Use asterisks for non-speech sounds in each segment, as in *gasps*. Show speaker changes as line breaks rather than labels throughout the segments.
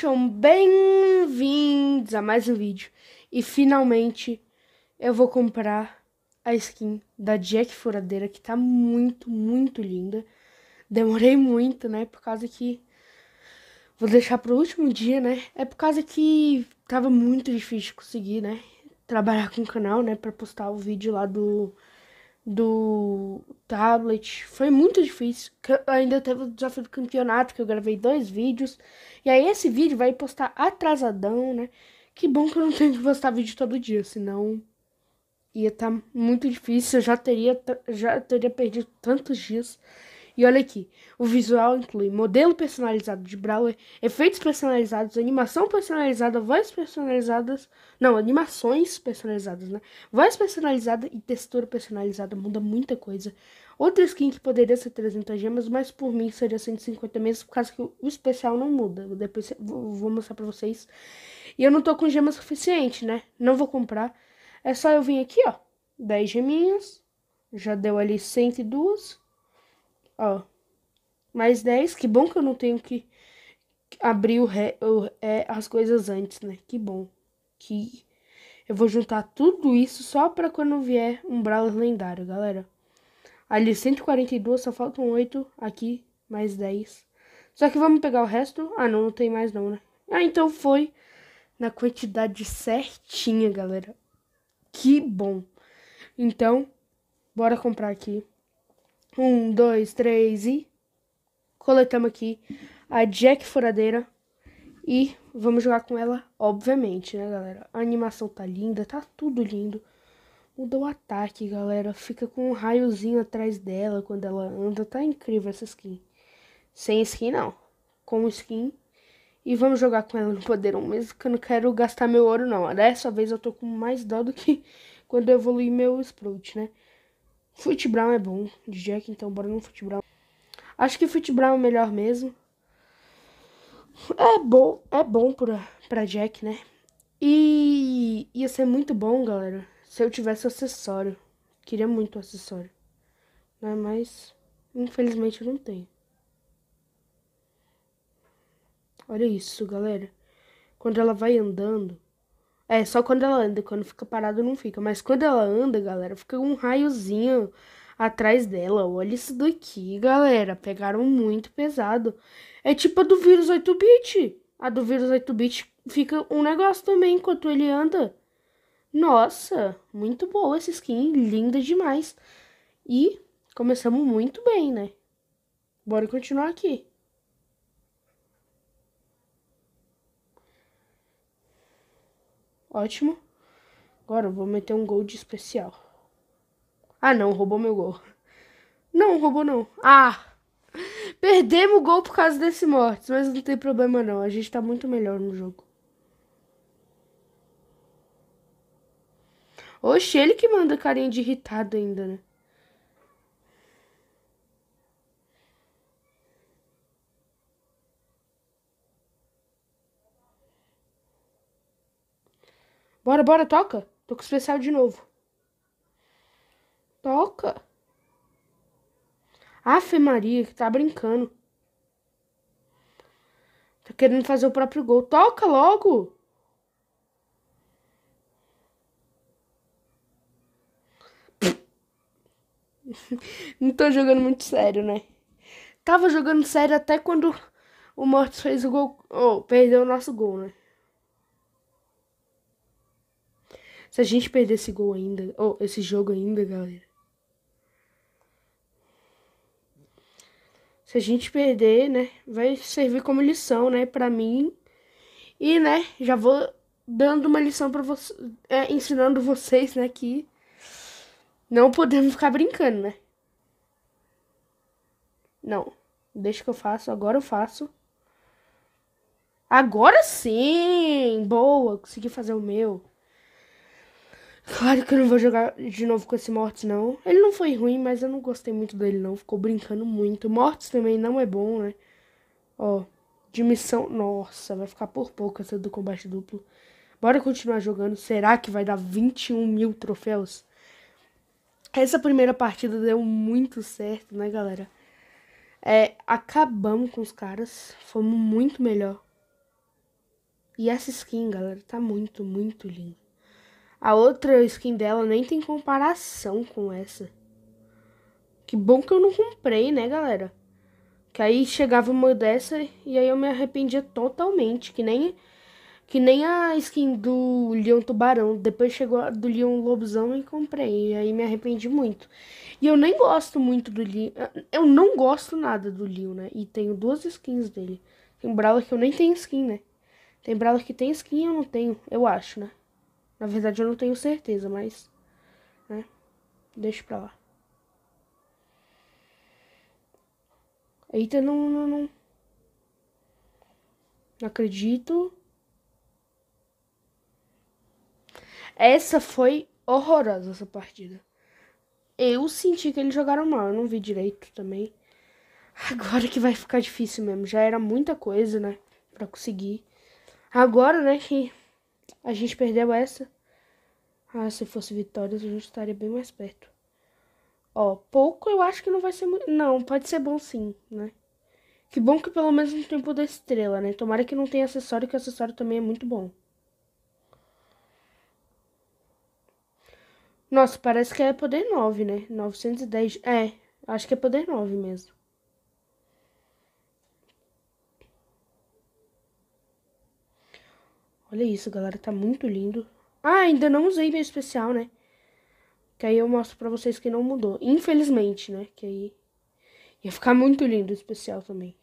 Sejam bem-vindos a mais um vídeo. E finalmente eu vou comprar a skin da Jack Furadeira, que tá muito, muito linda. Demorei muito, né? Por causa que... Vou deixar pro último dia, né? É por causa que tava muito difícil conseguir, né? Trabalhar com o canal, né? Pra postar o vídeo lá do do tablet. Foi muito difícil. Ainda teve o desafio do campeonato, que eu gravei dois vídeos. E aí esse vídeo vai postar atrasadão, né? Que bom que eu não *laughs* tenho que postar vídeo todo dia, senão ia estar tá muito difícil. Eu já teria, já teria perdido tantos dias. E olha aqui, o visual inclui modelo personalizado de Brawler, efeitos personalizados, animação personalizada, voz personalizadas, não, animações personalizadas, né? Voz personalizada e textura personalizada, muda muita coisa. Outra skin que poderia ser 300 gemas, mas por mim seria 150 mesmo, por causa que o especial não muda. Depois vou mostrar pra vocês. E eu não tô com gemas suficiente, né? Não vou comprar. É só eu vir aqui, ó. 10 geminhas. Já deu ali 102. Ó. Mais 10. Que bom que eu não tenho que abrir o o, é, as coisas antes, né? Que bom. Que eu vou juntar tudo isso só pra quando vier um Brawler lendário, galera. Ali 142, só faltam 8. Aqui, mais 10. Só que vamos pegar o resto. Ah, não, não tem mais não, né? Ah, então foi na quantidade certinha, galera. Que bom. Então, bora comprar aqui. Um, dois, três e. Coletamos aqui a Jack Furadeira. E vamos jogar com ela, obviamente, né, galera? A animação tá linda, tá tudo lindo. Mudou o ataque, galera. Fica com um raiozinho atrás dela quando ela anda. Tá incrível essa skin. Sem skin, não. Com skin. E vamos jogar com ela no poder 1, mesmo que eu não quero gastar meu ouro, não. Dessa vez eu tô com mais dó do que *laughs* quando eu evoluí meu Sprout, né? Foot Brown é bom de Jack, então bora no Foot Brown. Acho que Foot Brown é melhor mesmo. É bom, é bom pra, pra Jack, né? E ia ser muito bom, galera, se eu tivesse acessório. Queria muito acessório. Né? Mas, infelizmente, eu não tenho. Olha isso, galera. Quando ela vai andando, é, só quando ela anda, quando fica parado não fica. Mas quando ela anda, galera, fica um raiozinho atrás dela. Olha isso daqui, galera. Pegaram muito pesado. É tipo a do vírus 8-bit. A do vírus 8-bit fica um negócio também enquanto ele anda. Nossa, muito boa essa skin, linda demais. E começamos muito bem, né? Bora continuar aqui. Ótimo. Agora eu vou meter um gol de especial. Ah, não, roubou meu gol. Não, roubou não. Ah! Perdemos o gol por causa desse morte, mas não tem problema não. A gente tá muito melhor no jogo. Oxe, ele que manda carinha de irritado ainda, né? Bora, bora, toca. Tô com o especial de novo. Toca. Afe Maria, que tá brincando. Tá querendo fazer o próprio gol. Toca logo. *laughs* Não tô jogando muito sério, né? Tava jogando sério até quando o Mortis fez o gol. Ou oh, perdeu o nosso gol, né? Se a gente perder esse gol ainda, ou oh, esse jogo ainda, galera. Se a gente perder, né, vai servir como lição, né, para mim. E, né, já vou dando uma lição para vocês, é, ensinando vocês, né, que não podemos ficar brincando, né? Não. Deixa que eu faço, agora eu faço. Agora sim! Boa, consegui fazer o meu. Claro que eu não vou jogar de novo com esse Mortis, não. Ele não foi ruim, mas eu não gostei muito dele, não. Ficou brincando muito. Mortis também não é bom, né? Ó, de missão... Nossa, vai ficar por pouco essa do combate duplo. Bora continuar jogando. Será que vai dar 21 mil troféus? Essa primeira partida deu muito certo, né, galera? É, acabamos com os caras. Fomos muito melhor. E essa skin, galera, tá muito, muito linda. A outra skin dela nem tem comparação com essa. Que bom que eu não comprei, né, galera? Que aí chegava uma dessa e aí eu me arrependia totalmente. Que nem, que nem a skin do Leão Tubarão. Depois chegou a do Leão Lobuzão e comprei. E aí me arrependi muito. E eu nem gosto muito do leão Eu não gosto nada do leão né? E tenho duas skins dele. Tem Brawler que eu nem tenho skin, né? Tem Brawler que tem skin e eu não tenho, eu acho, né? Na verdade, eu não tenho certeza, mas. Né? Deixa pra lá. Eita, não, não, não. Não acredito. Essa foi horrorosa essa partida. Eu senti que eles jogaram mal, eu não vi direito também. Agora que vai ficar difícil mesmo. Já era muita coisa, né? Pra conseguir. Agora, né, que a gente perdeu essa. Ah, se fosse vitória a gente estaria bem mais perto. Ó, pouco eu acho que não vai ser muito. Não, pode ser bom sim, né? Que bom que pelo menos não tem poder estrela, né? Tomara que não tenha acessório, que o acessório também é muito bom. Nossa, parece que é poder 9, né? 910. É, acho que é poder 9 mesmo. Olha isso, galera, tá muito lindo. Ah, ainda não usei meu especial, né? Que aí eu mostro pra vocês que não mudou. Infelizmente, né? Que aí ia ficar muito lindo o especial também.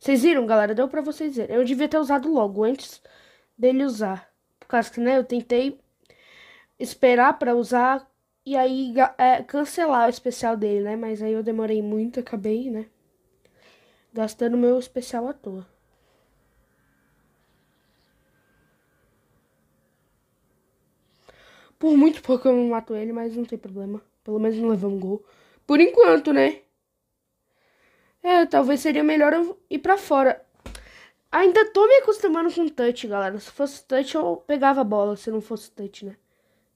Vocês viram, galera? Deu pra vocês verem. Eu devia ter usado logo, antes dele usar. Por causa que, né, eu tentei esperar pra usar e aí é, cancelar o especial dele, né? Mas aí eu demorei muito, acabei, né? gastando meu especial à toa. Por muito pouco eu mato ele, mas não tem problema. Pelo menos não levou um gol. Por enquanto, né? É, talvez seria melhor eu ir pra fora. Ainda tô me acostumando com touch, galera. Se fosse touch, eu pegava a bola. Se não fosse touch, né?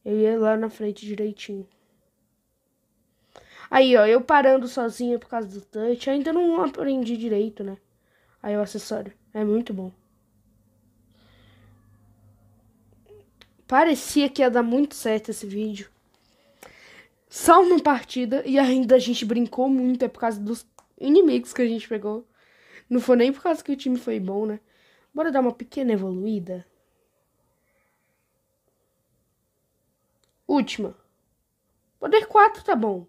Eu ia lá na frente direitinho. Aí, ó, eu parando sozinha por causa do touch. Ainda não aprendi direito, né? Aí o acessório. É muito bom. Parecia que ia dar muito certo esse vídeo. Só uma partida e ainda a gente brincou muito. É por causa dos inimigos que a gente pegou. Não foi nem por causa que o time foi bom, né? Bora dar uma pequena evoluída. Última. Poder 4 tá bom.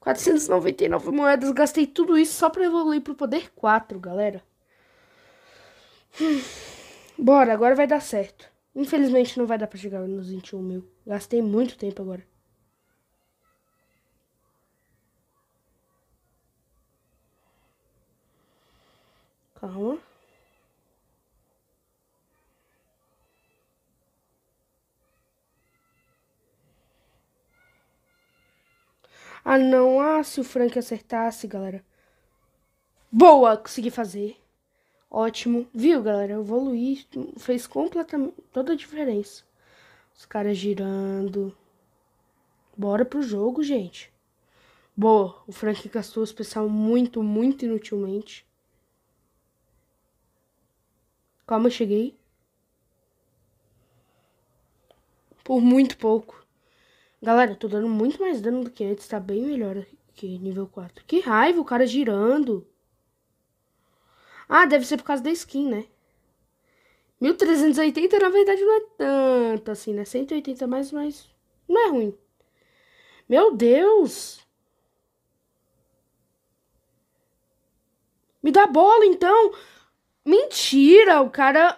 499 moedas. Gastei tudo isso só pra evoluir pro poder 4, galera. Hum. *sighs* Bora, agora vai dar certo. Infelizmente não vai dar pra chegar nos 21 mil. Gastei muito tempo agora. Calma. Ah, não. Ah, se o Frank acertasse, galera. Boa! Consegui fazer. Ótimo. Viu, galera? Eu evoluí. Fez completamente toda a diferença. Os caras girando. Bora pro jogo, gente. Boa. O Frank gastou o especial muito, muito inutilmente. Calma, cheguei. Por muito pouco. Galera, eu tô dando muito mais dano do que antes, tá bem melhor que nível 4. Que raiva, o cara girando. Ah, deve ser por causa da skin, né? 1380 na verdade não é tanto assim, né? 180 mais, mas não é ruim. Meu Deus! Me dá bola, então! Mentira, o cara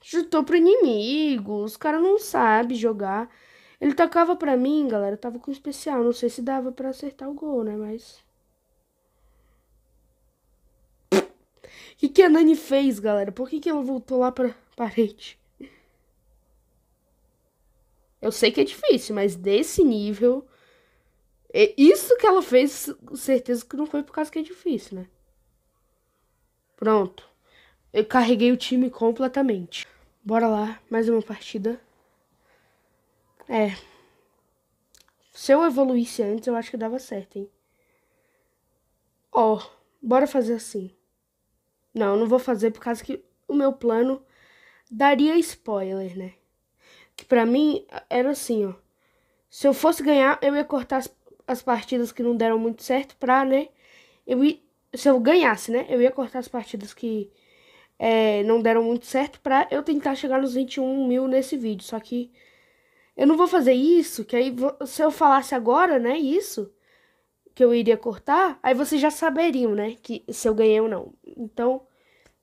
chutou pro inimigo. Os caras não sabem jogar. Ele tocava pra mim, galera, tava com especial. Não sei se dava pra acertar o gol, né? Mas. O que, que a Nani fez, galera? Por que, que ela voltou lá pra parede? Eu sei que é difícil, mas desse nível. É isso que ela fez, certeza que não foi por causa que é difícil, né? Pronto. Eu carreguei o time completamente. Bora lá, mais uma partida. É. Se eu evoluísse antes, eu acho que dava certo, hein? Ó, oh, bora fazer assim. Não, não vou fazer por causa que o meu plano daria spoiler, né? Que pra mim era assim, ó. Se eu fosse ganhar, eu ia cortar as, as partidas que não deram muito certo pra, né? Eu ia, se eu ganhasse, né? Eu ia cortar as partidas que é, não deram muito certo pra eu tentar chegar nos 21 mil nesse vídeo. Só que eu não vou fazer isso, que aí se eu falasse agora, né, isso, que eu iria cortar, aí vocês já saberiam, né, que se eu ganhei ou não. Então,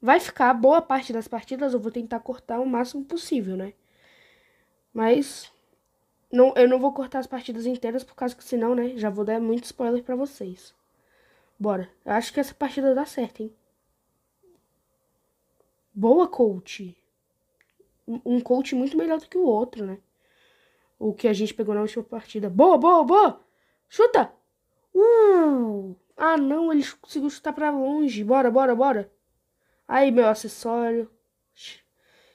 vai ficar boa parte das partidas, eu vou tentar cortar o máximo possível, né. Mas, não, eu não vou cortar as partidas inteiras, por causa que senão, né, já vou dar muito spoiler pra vocês. Bora, eu acho que essa partida dá certo, hein. Boa coach. Um coach muito melhor do que o outro, né o que a gente pegou na última partida. Boa, boa, boa! Chuta! Uh! Ah, não, ele conseguiu chutar pra longe. Bora, bora, bora. Aí, meu acessório.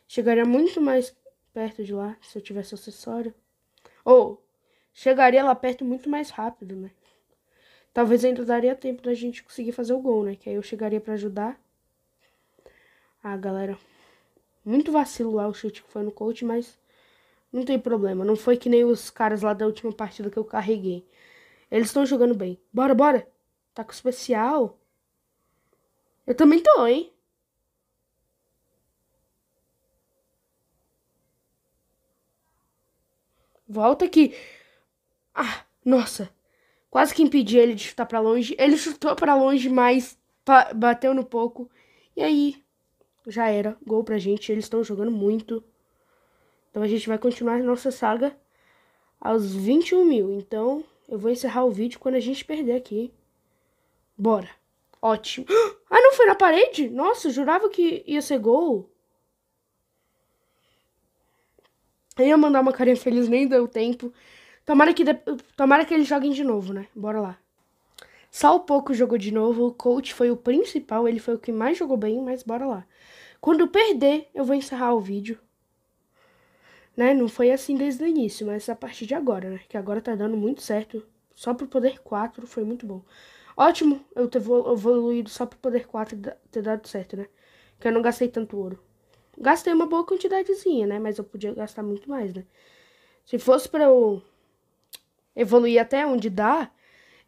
Chegaria muito mais perto de lá se eu tivesse acessório. Ou, chegaria lá perto muito mais rápido, né? Talvez ainda daria tempo da gente conseguir fazer o gol, né? Que aí eu chegaria para ajudar. Ah, galera. Muito vacilo lá o chute que foi no coach, mas não tem problema, não foi que nem os caras lá da última partida que eu carreguei. Eles estão jogando bem. Bora, bora! Tá com especial? Eu também tô, hein? Volta aqui. Ah, nossa. Quase que impedi ele de chutar para longe. Ele *laughs* chutou para longe, mas bateu no pouco. E aí, já era. Gol pra gente. Eles estão jogando muito. Então a gente vai continuar nossa saga aos 21 mil. Então eu vou encerrar o vídeo quando a gente perder aqui. Bora. Ótimo. *gasps* Ah, não foi na parede? Nossa, jurava que ia ser gol. Eu ia mandar uma carinha feliz, nem deu tempo. Tomara que, de... Tomara que eles joguem de novo, né? Bora lá. Só o pouco jogou de novo. O coach foi o principal, ele foi o que mais jogou bem, mas bora lá. Quando perder, eu vou encerrar o vídeo né? Não foi assim desde o início, mas a partir de agora, né? Que agora tá dando muito certo. Só pro poder 4 foi muito bom. Ótimo eu ter evoluído só pro poder 4 ter dado certo, né? Que eu não gastei tanto ouro. Gastei uma boa quantidadezinha, né? Mas eu podia gastar muito mais, né? Se fosse pra eu evoluir até onde dá,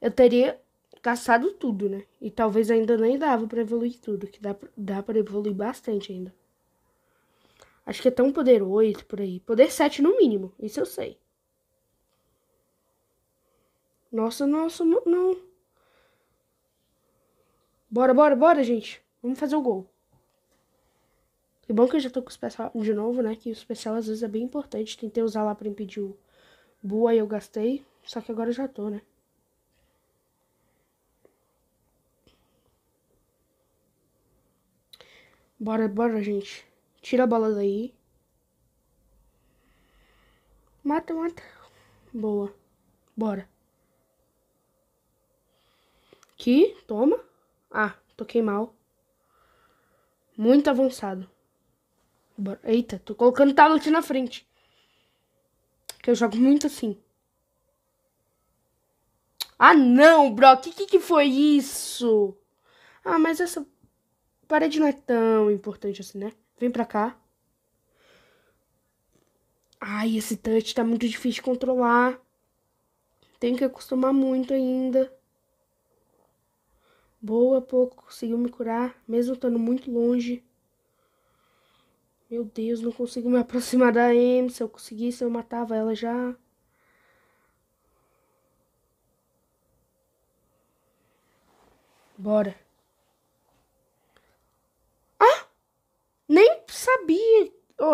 eu teria gastado tudo, né? E talvez ainda nem dava para evoluir tudo, que dá, dá para evoluir bastante ainda. Acho que até um poder 8 por aí. Poder 7 no mínimo, isso eu sei. Nossa, nossa, não. Bora, bora, bora, gente. Vamos fazer o gol. Que bom que eu já tô com o especial de novo, né? Que o especial às vezes é bem importante. Tentei usar lá pra impedir o boa e eu gastei. Só que agora eu já tô, né? Bora, bora, gente. Tira a bola daí. Mata, mata. Boa. Bora. Aqui, toma. Ah, toquei mal. Muito avançado. Bora. Eita, tô colocando tablet na frente. Que eu jogo muito assim. Ah, não, bro. Que, que que foi isso? Ah, mas essa parede não é tão importante assim, né? Vem pra cá. Ai, esse touch tá muito difícil de controlar. Tenho que acostumar muito ainda. Boa, pouco. Conseguiu me curar, mesmo estando muito longe. Meu Deus, não consigo me *laughs* aproximar da Amy. Se eu conseguisse, eu matava ela já. Bora.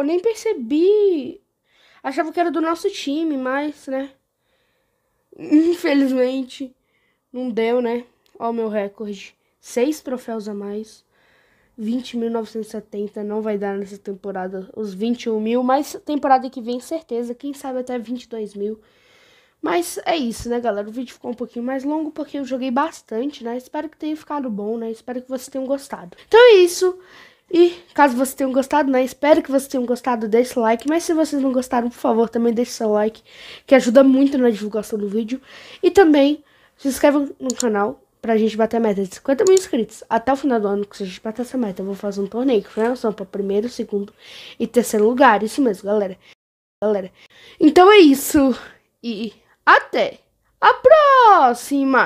eu nem percebi. Achava que era do nosso time, mas, né? Infelizmente, não deu, né? Ó, o meu recorde: seis troféus a mais. 20.970 não vai dar nessa temporada os 21 mil, mas temporada que vem, certeza, quem sabe até 22 mil. Mas é isso, né, galera? O vídeo ficou um pouquinho mais longo porque eu joguei bastante, né? Espero que tenha ficado bom, né? Espero que vocês tenham gostado. Então é isso. E caso vocês tenham gostado, né? Espero que vocês tenham gostado, deixe o like. Mas se vocês não gostaram, por favor, também deixe seu like, que ajuda muito na divulgação do vídeo. E também se inscreva no canal pra gente bater a meta de 50 mil inscritos. Até o final do ano, que se a gente bater essa meta, eu vou fazer um torneio com relação pra primeiro, segundo e terceiro lugar. Isso mesmo, galera. Galera. Então é isso. E até a próxima!